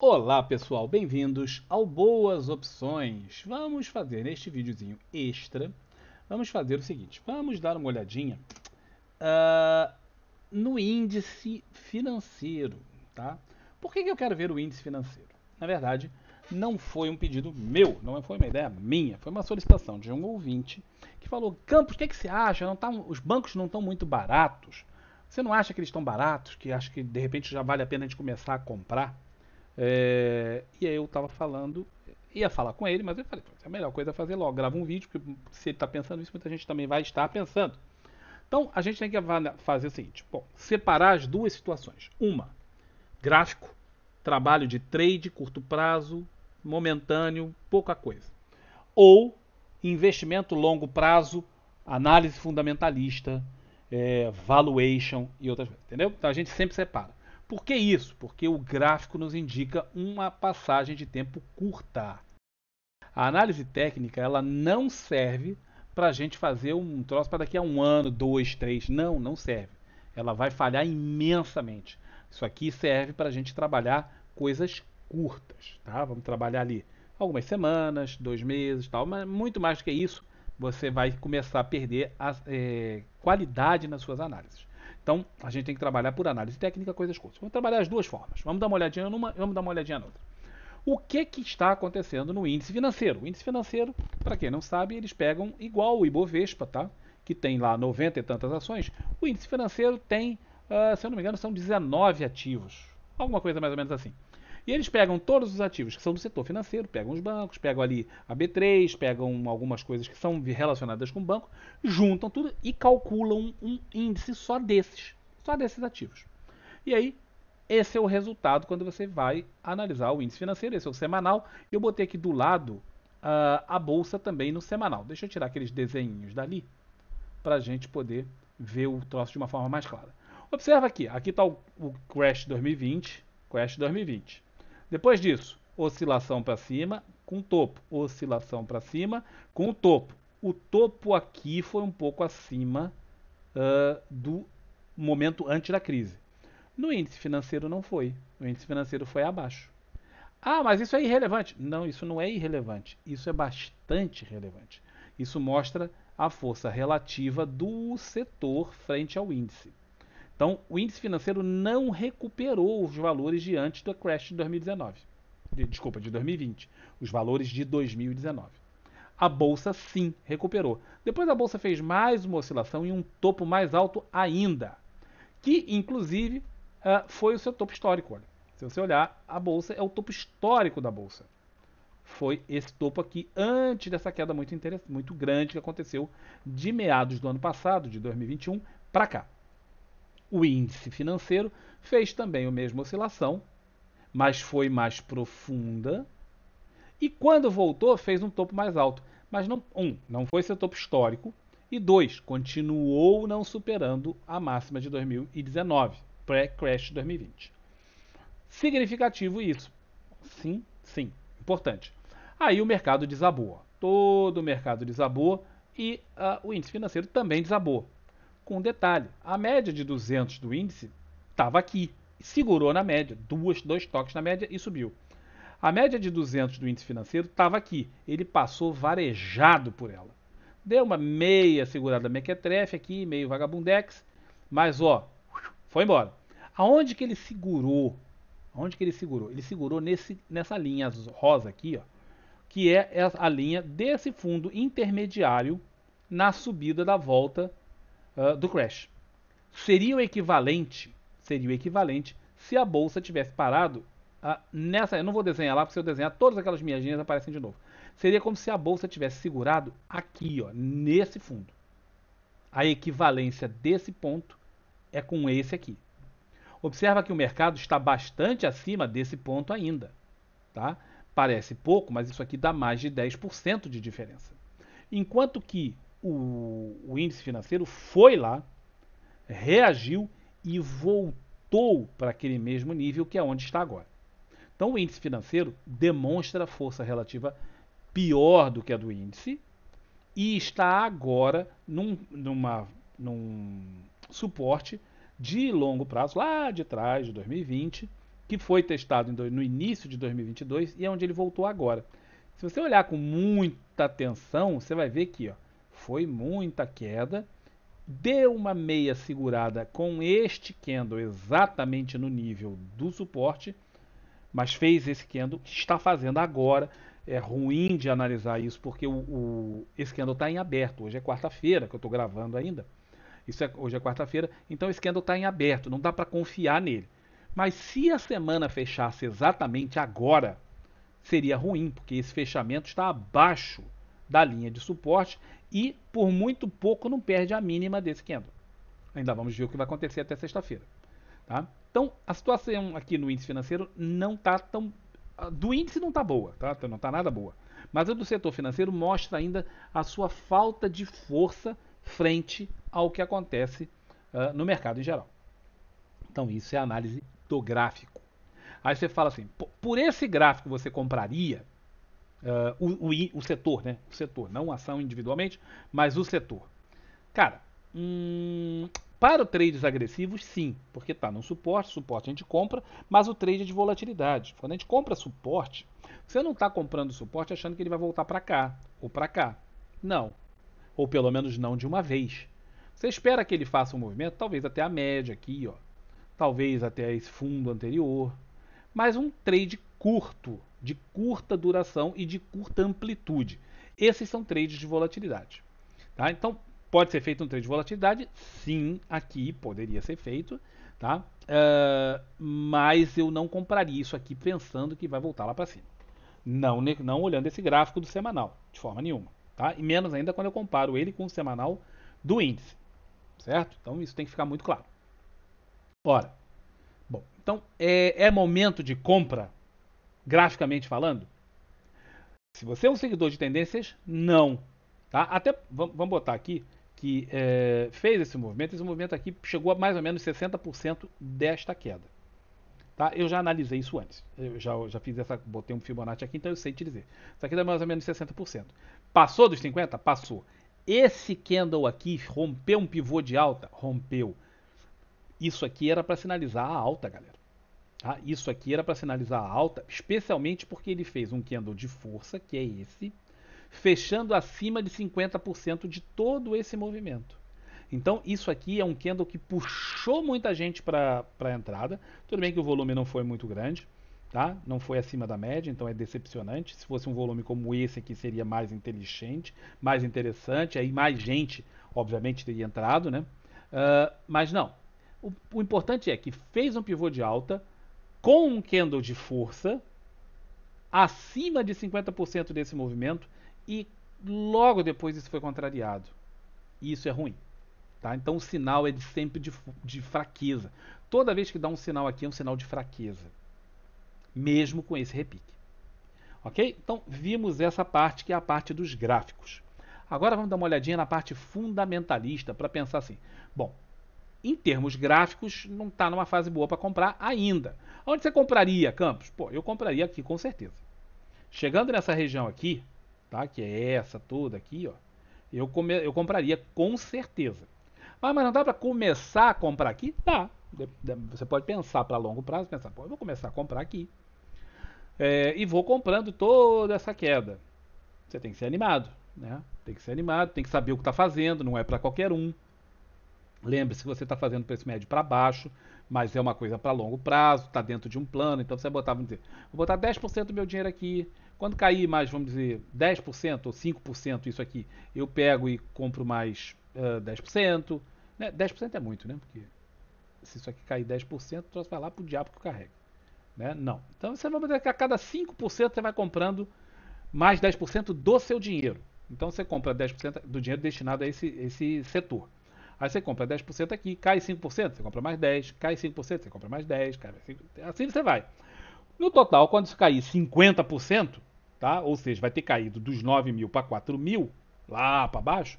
Olá pessoal, bem-vindos ao Boas Opções. Vamos fazer neste videozinho extra, vamos fazer o seguinte, vamos dar uma olhadinha uh, no índice financeiro, tá? Por que, que eu quero ver o índice financeiro? Na verdade, não foi um pedido meu, não foi uma ideia minha, foi uma solicitação de um ouvinte que falou, Campos, o que, que você acha? Não tá, os bancos não estão muito baratos? Você não acha que eles estão baratos? Que acho que de repente já vale a pena a gente começar a comprar? É, e aí eu tava falando, ia falar com ele, mas eu falei, é a melhor coisa é fazer logo, grava um vídeo, porque se ele tá pensando isso, muita gente também vai estar pensando. Então a gente tem que fazer o seguinte: bom, separar as duas situações. Uma, gráfico, trabalho de trade, curto prazo, momentâneo, pouca coisa. Ou investimento longo prazo, análise fundamentalista, é, valuation e outras coisas. Entendeu? Então a gente sempre separa. Por que isso? Porque o gráfico nos indica uma passagem de tempo curta. A análise técnica ela não serve para a gente fazer um troço para daqui a um ano, dois, três. Não, não serve. Ela vai falhar imensamente. Isso aqui serve para a gente trabalhar coisas curtas, tá? Vamos trabalhar ali algumas semanas, dois meses, tal. Mas muito mais do que isso, você vai começar a perder a é, eh, qualidade nas suas análises. Então, a gente tem que trabalhar por análise técnica, coisas curtas. Vamos trabalhar as duas formas. Vamos dar uma olhadinha numa e vamos dar uma olhadinha na outra. O que, que está acontecendo no índice financeiro? O índice financeiro, para quem não sabe, eles pegam igual o Ibovespa, tá? que tem lá 90 e tantas ações. O índice financeiro tem, uh, se eu não me engano, são 19 ativos. Alguma coisa mais ou menos assim. E eles pegam todos os ativos que são do setor financeiro, pegam os bancos, pegam ali a B3, pegam algumas coisas que são relacionadas com o banco, juntam tudo e calculam um índice só desses, só desses ativos. E aí, esse é o resultado quando você vai analisar o índice financeiro, esse é o semanal. Eu botei aqui do lado uh, a bolsa também no semanal. Deixa eu tirar aqueles desenhos dali para a gente poder ver o troço de uma forma mais clara. Observa aqui, aqui está o, o Crash 2020, Crash 2020. Depois disso, oscilação para cima com topo, oscilação para cima com o topo. O topo aqui foi um pouco acima uh, do momento antes da crise. No índice financeiro não foi. O índice financeiro foi abaixo. Ah, mas isso é irrelevante. Não, isso não é irrelevante. Isso é bastante relevante. Isso mostra a força relativa do setor frente ao índice. Então, o índice financeiro não recuperou os valores de antes do crash de 2019. desculpa, de 2020. Os valores de 2019. A bolsa sim recuperou. Depois a bolsa fez mais uma oscilação e um topo mais alto ainda, que inclusive ah, foi o seu topo histórico. Olha. Se você olhar, a bolsa é o topo histórico da bolsa. Foi esse topo aqui antes dessa queda muito, muito grande que aconteceu de meados do ano passado, de 2021, para cá. O índice financeiro fez também a mesma oscilação, mas foi mais profunda. E quando voltou, fez um topo mais alto. Mas não, um, não foi seu topo histórico. E dois, continuou não superando a máxima de 2019, pré-crash 2020. Significativo isso. Sim, sim, importante. Aí o mercado desabou. Todo o mercado desabou e uh, o índice financeiro também desabou. Com um detalhe, a média de 200 do índice estava aqui, segurou na média, duas, dois toques na média e subiu. A média de 200 do índice financeiro estava aqui, ele passou varejado por ela. Deu uma meia segurada mequetrefe aqui, meio vagabundex, mas ó, foi embora. Aonde que ele segurou? Aonde que ele segurou? Ele segurou nesse, nessa linha rosa aqui, ó, que é a linha desse fundo intermediário na subida da volta uh, do crash. Seria o equivalente, seria o equivalente se a bolsa tivesse parado uh, nessa, eu não vou desenhar lá, porque se eu desenhar todas aquelas minhas linhas aparecem de novo. Seria como se a bolsa tivesse segurado aqui, ó, nesse fundo. A equivalência desse ponto é com esse aqui. Observa que o mercado está bastante acima desse ponto ainda, tá? Parece pouco, mas isso aqui dá mais de 10% de diferença. Enquanto que o, o índice financeiro foi lá, reagiu e voltou para aquele mesmo nível que é onde está agora. Então o índice financeiro demonstra força relativa pior do que a do índice e está agora num, numa, num suporte de longo prazo, lá de trás, de 2020, que foi testado no início de 2022 e é onde ele voltou agora. Se você olhar com muita atenção, você vai ver que ó, foi muita queda. Deu uma meia segurada com este candle exatamente no nível do suporte, mas fez esse candle, está fazendo agora. É ruim de analisar isso porque o, o esse candle está em aberto. Hoje é quarta-feira que eu estou gravando ainda. Isso é, hoje é quarta-feira, então esse candle está em aberto, não dá para confiar nele. Mas se a semana fechasse exatamente agora, seria ruim, porque esse fechamento está abaixo da linha de suporte e por muito pouco não perde a mínima desse candle. Ainda vamos ver o que vai acontecer até sexta-feira. Tá? Então, a situação aqui no índice financeiro não está tão. Do índice não está boa, tá? Então, não está nada boa. Mas o do setor financeiro mostra ainda a sua falta de força frente ao que acontece uh, no mercado em geral. Então, isso é análise do gráfico. Aí você fala assim: por esse gráfico você compraria? Uh, o, o, o, setor, né? O setor, não a ação individualmente, mas o setor. Cara, hum, para trades agressivos, sim, porque está no suporte, suporte a gente compra, mas o trade é de volatilidade. Quando a gente compra suporte, você não está comprando suporte achando que ele vai voltar para cá ou para cá. Não. Ou pelo menos não de uma vez. Você espera que ele faça um movimento, talvez até a média aqui, ó. Talvez até esse fundo anterior. Mas um trade curto, de curta duração e de curta amplitude. Esses são trades de volatilidade. Tá? Então, pode ser feito um trade de volatilidade? Sim, aqui poderia ser feito. Tá? Uh, mas eu não compraria isso aqui pensando que vai voltar lá para cima. Não, não olhando esse gráfico do semanal, de forma nenhuma. Tá? E menos ainda quando eu comparo ele com o semanal do índice. Certo? Então isso tem que ficar muito claro. Ora, bom, então é, é momento de compra graficamente falando? Se você é um seguidor de tendências, não. Tá? Até vamos botar aqui que é, fez esse movimento. Esse movimento aqui chegou a mais ou menos 60% desta queda. Tá? Eu já analisei isso antes. Eu já, já fiz essa, botei um Fibonacci aqui, então eu sei te dizer. Isso aqui dá mais ou menos 60%. Passou dos 50%? Passou. Esse candle aqui rompeu um pivô de alta? Rompeu. Isso aqui era para sinalizar a alta, galera. Tá? Isso aqui era para sinalizar a alta, especialmente porque ele fez um candle de força, que é esse, fechando acima de 50% de todo esse movimento. Então, isso aqui é um candle que puxou muita gente para a entrada. Tudo bem que o volume não foi muito grande, tá? não foi acima da média, então é decepcionante. Se fosse um volume como esse aqui, seria mais inteligente, mais interessante, aí mais gente, obviamente, teria entrado, né? Uh, mas não. O, o importante é que fez um pivô de alta, com um candle de força acima de 50% desse movimento e logo depois isso foi contrariado. E isso é ruim. Tá? Então o sinal é de sempre de, de fraqueza. Toda vez que dá um sinal aqui é um sinal de fraqueza. Mesmo com esse repique. Ok? Então vimos essa parte que é a parte dos gráficos. Agora vamos dar uma olhadinha na parte fundamentalista para pensar assim. Bom, em termos gráficos, não está numa fase boa para comprar ainda. Onde você compraria, Campos? Pô, eu compraria aqui com certeza. Chegando nessa região aqui, tá? Que é essa toda aqui, ó. Eu, come... eu compraria com certeza. Ah, mas não dá para começar a comprar aqui? Dá. Você pode pensar para longo prazo, pensar, pô, eu vou começar a comprar aqui. É, e vou comprando toda essa queda. Você tem que ser animado, né? Tem que ser animado, tem que saber o que está fazendo, não é para qualquer um. Lembre-se que você está fazendo preço médio para baixo, mas é uma coisa para longo prazo, está dentro de um plano, então você botava, vamos dizer, vou botar 10% do meu dinheiro aqui, quando cair mais, vamos dizer, 10% ou 5% isso aqui, eu pego e compro mais uh, 10%, né? 10% é muito, né? Porque se isso aqui cair 10%, você vai lá para o diabo que carrega, né? Não. Então você vai botar que a cada 5% você vai comprando mais 10% do seu dinheiro. Então você compra 10% do dinheiro destinado a esse, esse setor. Aí você compra 10% aqui, cai 5%, você compra mais 10, cai 5%, você compra mais 10, cai 5%, assim você vai. No total, quando isso cair 50%, tá? ou seja, vai ter caído dos 9 mil para 4 mil, lá para baixo,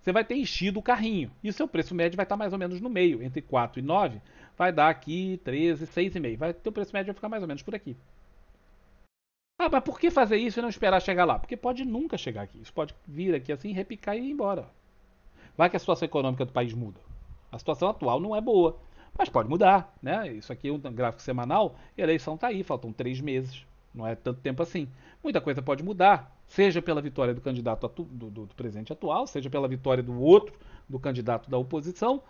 você vai ter enchido o carrinho. E o seu preço médio vai estar mais ou menos no meio, entre 4 e 9, vai dar aqui 13, 6,5. Vai ter o preço médio vai ficar mais ou menos por aqui. Ah, mas por que fazer isso e não esperar chegar lá? Porque pode nunca chegar aqui. Isso pode vir aqui assim, repicar e ir embora. Vai que a situação econômica do país muda. A situação atual não é boa, mas pode mudar, né? Isso aqui é um gráfico semanal, eleição tá aí, faltam três meses, não é tanto tempo assim. Muita coisa pode mudar, seja pela vitória do candidato atu, do, do, do, presidente atual, seja pela vitória do outro, do candidato da oposição.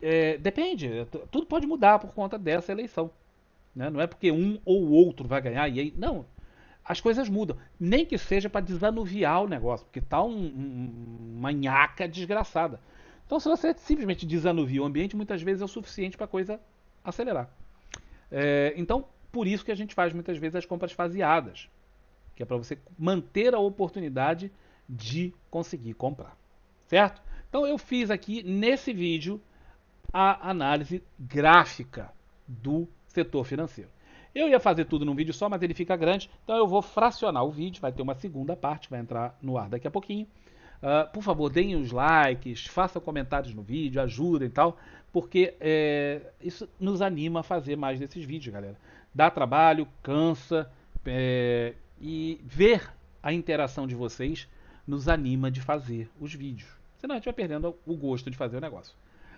É, depende, é, tudo pode mudar por conta dessa eleição. Né? Não é porque um ou outro vai ganhar e aí. Não, as coisas mudam. Nem que seja para desanuviar o negócio, porque tá um, um, uma nhaca desgraçada. Então, se você simplesmente desanuvia o ambiente, muitas vezes é o suficiente para a coisa acelerar. É, então, por isso que a gente faz muitas vezes as compras faseadas, que é para você manter a oportunidade de conseguir comprar, certo? Então, eu fiz aqui nesse vídeo a análise gráfica do setor financeiro. Eu ia fazer tudo num vídeo só, mas ele fica grande, então eu vou fracionar o vídeo, vai ter uma segunda parte, vai entrar no ar daqui a pouquinho. Uh, por favor, deem os likes, façam comentários no vídeo, ajudem e tal, porque é, isso nos anima a fazer mais desses vídeos, galera. Dá trabalho, cansa, é, e ver a interação de vocês nos anima de fazer os vídeos. Senão a gente vai perdendo o gosto de fazer o negócio.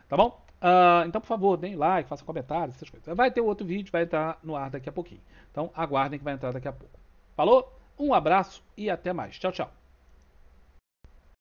Tá bom? Uh, então, por favor, deem like, façam comentários, essas coisas. Vai ter outro vídeo, vai entrar no ar daqui a pouquinho. Então, aguardem que vai entrar daqui a pouco. Falou, um abraço e até mais. Tchau, tchau.